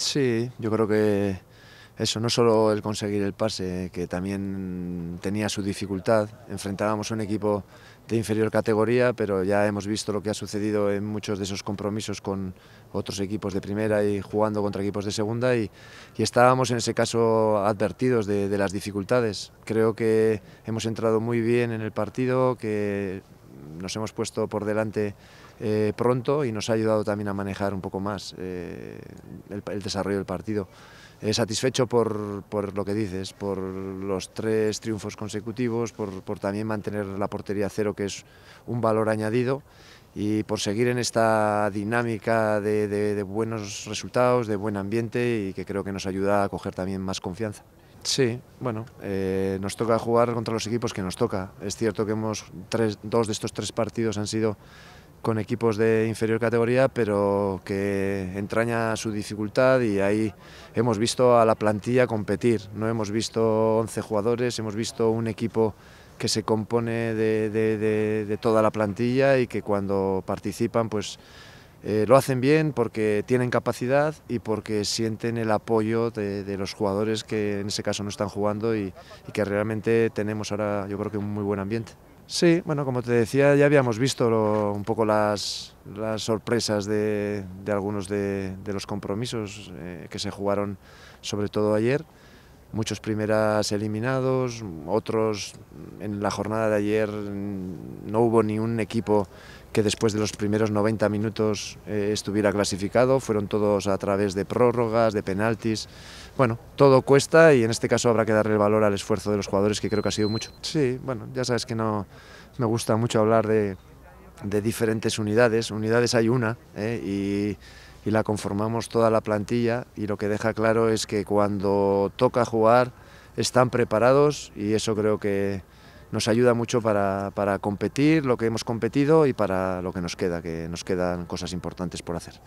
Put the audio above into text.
Sí, yo creo que eso, no solo el conseguir el pase, que también tenía su dificultad. Enfrentábamos un equipo de inferior categoría, pero ya hemos visto lo que ha sucedido en muchos de esos compromisos con otros equipos de primera y jugando contra equipos de segunda y, estábamos en ese caso advertidos de, de las dificultades. Creo que hemos entrado muy bien en el partido, que nos hemos puesto por delante eh, pronto y nos ha ayudado también a manejar un poco más eh, el, desarrollo del partido. Eh, satisfecho por, lo que dices, por los tres triunfos consecutivos, por, también mantener la portería cero, que es un valor añadido, y por seguir en esta dinámica de, de buenos resultados, de buen ambiente y que creo que nos ayuda a coger también más confianza. Sí, bueno, eh, nos toca jugar contra los equipos que nos toca. Es cierto que hemos dos de estos tres partidos han sido con equipos de inferior categoría, pero que entraña su dificultad y ahí hemos visto a la plantilla competir. No hemos visto 11 jugadores, hemos visto un equipo que se compone de, de toda la plantilla y que cuando participan, pues eh, lo hacen bien porque tienen capacidad y porque sienten el apoyo de, los jugadores que en ese caso no están jugando y, que realmente tenemos ahora yo creo que un muy buen ambiente. Sí, bueno, como te decía, ya habíamos visto un poco las, sorpresas de, algunos de, los compromisos eh, que se jugaron sobre todo ayer. Muchos primeras eliminados, otros en la jornada de ayer mm, no hubo ni un equipo que después de los primeros 90 minutos eh, estuviera clasificado. Fueron todos a través de prórrogas, de penaltis. Bueno, todo cuesta y en este caso habrá que darle el valor al esfuerzo de los jugadores, que creo que ha sido mucho. Sí, bueno, ya sabes que no me gusta mucho hablar de, diferentes unidades. Unidades hay una eh, y la conformamos toda la plantilla y lo que deja claro es que cuando toca jugar están preparados y eso creo que nos ayuda mucho para, para, competir, lo que hemos competido y para lo que nos queda, que nos quedan cosas importantes por hacer.